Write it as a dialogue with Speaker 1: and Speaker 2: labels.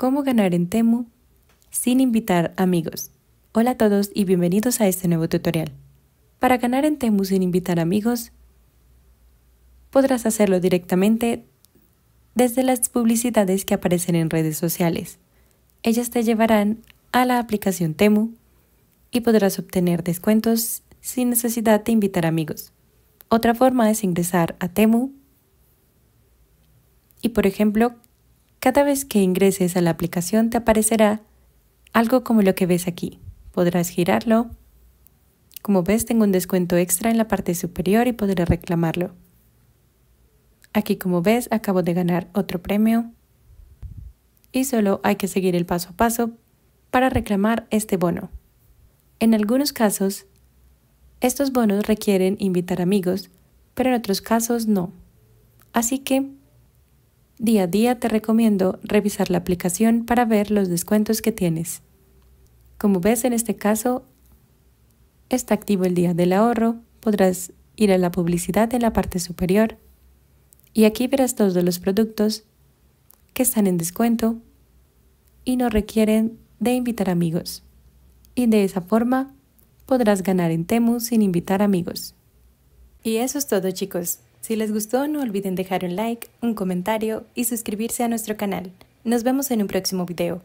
Speaker 1: ¿Cómo ganar en Temu sin invitar amigos? Hola a todos y bienvenidos a este nuevo tutorial. Para ganar en Temu sin invitar amigos, podrás hacerlo directamente desde las publicidades que aparecen en redes sociales. Ellas te llevarán a la aplicación Temu y podrás obtener descuentos sin necesidad de invitar amigos. Otra forma es ingresar a Temu y, por ejemplo, cada vez que ingreses a la aplicación te aparecerá algo como lo que ves aquí. Podrás girarlo. Como ves, tengo un descuento extra en la parte superior y podré reclamarlo. Aquí, como ves, acabo de ganar otro premio. Y solo hay que seguir el paso a paso para reclamar este bono. En algunos casos, estos bonos requieren invitar amigos, pero en otros casos no. Así que Día a día te recomiendo revisar la aplicación para ver los descuentos que tienes. Como ves en este caso, está activo el día del ahorro, podrás ir a la publicidad en la parte superior y aquí verás todos los productos que están en descuento y no requieren de invitar amigos. Y de esa forma podrás ganar en Temu sin invitar amigos. Y eso es todo chicos. Si les gustó, no olviden dejar un like, un comentario y suscribirse a nuestro canal. Nos vemos en un próximo video.